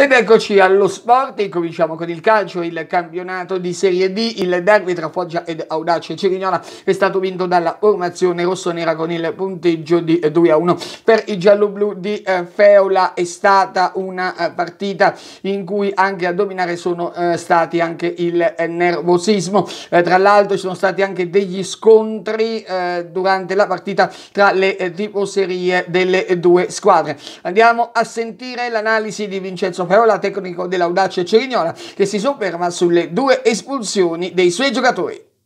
Ed eccoci allo sport, cominciamo con il calcio, il campionato di Serie D, il derby tra Foggia ed Audace Cirignola è stato vinto dalla formazione rossonera con il punteggio di 2 a 1. Per i gialloblu di eh, Feola è stata una eh, partita in cui anche a dominare sono eh, stati anche il nervosismo, tra l'altro ci sono stati anche degli scontri durante la partita tra le tifoserie delle due squadre. Andiamo a sentire l'analisi di Vincenzo parola tecnico dell'audace Cerignola che si sofferma sulle due espulsioni dei suoi giocatori.